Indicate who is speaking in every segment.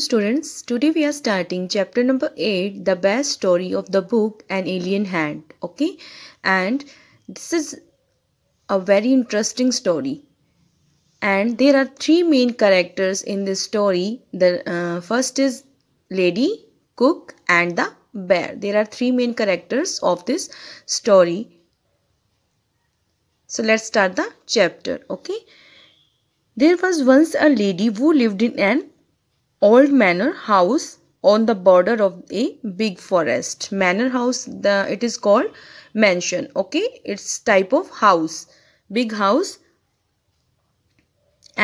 Speaker 1: students, today we are starting chapter number 8, the best story of the book, An Alien Hand, okay? And this is a very interesting story. And there are three main characters in this story. The uh, first is lady, cook and the bear. There are three main characters of this story. So let's start the chapter, okay? There was once a lady who lived in an old manor house on the border of a big forest manor house the it is called mansion okay it's type of house big house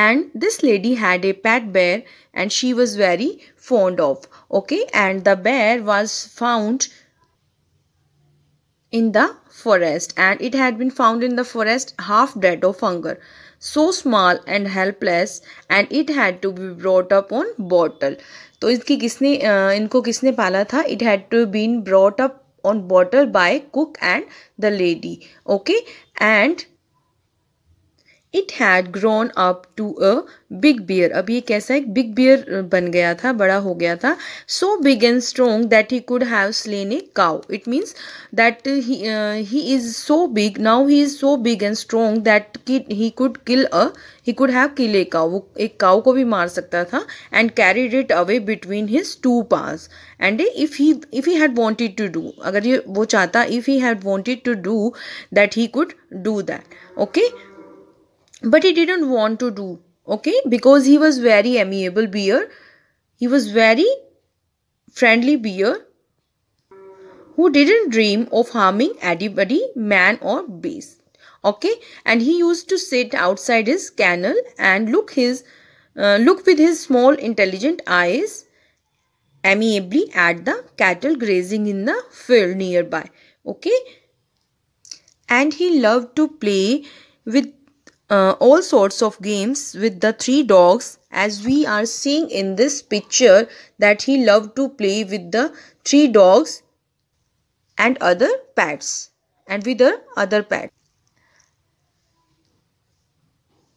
Speaker 1: and this lady had a pet bear and she was very fond of okay and the bear was found in the forest and it had been found in the forest half dead of hunger so small and helpless and it had to be brought up on bottle तो इसकी किसने इनको किसने पाला था it had to been brought up on bottle by cook and the lady okay and it had grown up to a big bear अब ये कैसा है बिग बियर बन गया था बड़ा हो गया था so big and strong that he could have slain a cow it means that he is so big now he is so big and strong that he could kill a he could have kill a cow वो एक cow को भी मार सकता था and carried it away between his two paws and if he if he had wanted to do अगर ये वो चाहता if he had wanted to do that he could do that okay but he didn't want to do okay because he was very amiable beer he was very friendly beer who didn't dream of harming anybody man or beast okay and he used to sit outside his kennel and look his uh, look with his small intelligent eyes amiably at the cattle grazing in the field nearby okay and he loved to play with uh, all sorts of games with the three dogs as we are seeing in this picture that he loved to play with the three dogs and other pets and with the other pets.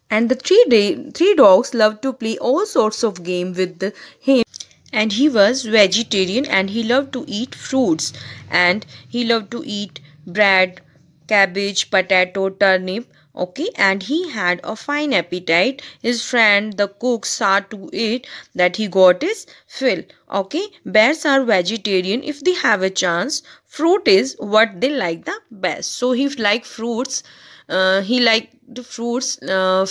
Speaker 1: And the three, day, three dogs loved to play all sorts of game with the, him and he was vegetarian and he loved to eat fruits and he loved to eat bread, cabbage, potato, turnip okay and he had a fine appetite his friend the cook saw to it that he got his fill okay bears are vegetarian if they have a chance fruit is what they like the best so he liked fruits uh, he liked the fruits uh,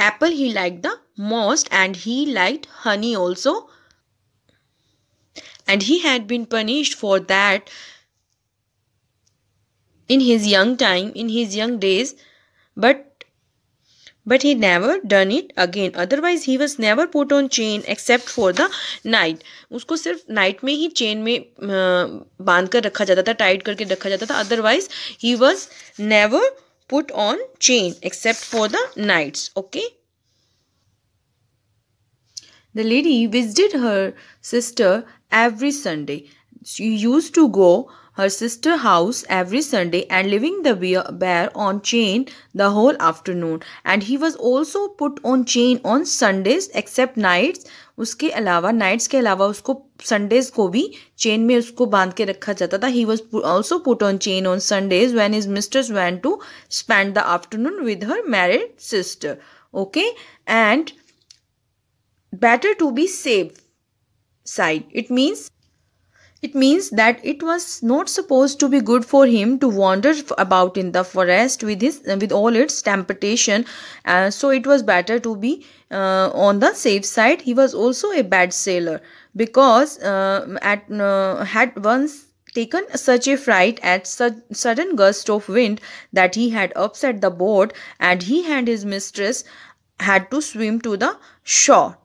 Speaker 1: apple he liked the most and he liked honey also and he had been punished for that in his young time, in his young days, but but he never done it again otherwise he was never put on chain except for the night usko sirf उसको सिर्फ night में ही chain kar rakha jata tha जाता karke rakha jata tha otherwise he was never put on chain except for the nights okay the lady visited her sister every sunday she used to go uh, her sister house every Sunday and living the bear on chain the whole afternoon. And he was also put on chain on Sundays except nights. उसके अलावा nights के अलावा उसको Sundays को भी chain में उसको बांध के रखा जाता था he was also put on chain on Sundays when his mistress went to spend the afternoon with her married sister okay and better to be safe side it means it means that it was not supposed to be good for him to wander about in the forest with his with all its temptation. Uh, so it was better to be uh, on the safe side. He was also a bad sailor because uh, at uh, had once taken such a fright at such sudden gust of wind that he had upset the boat and he and his mistress had to swim to the shore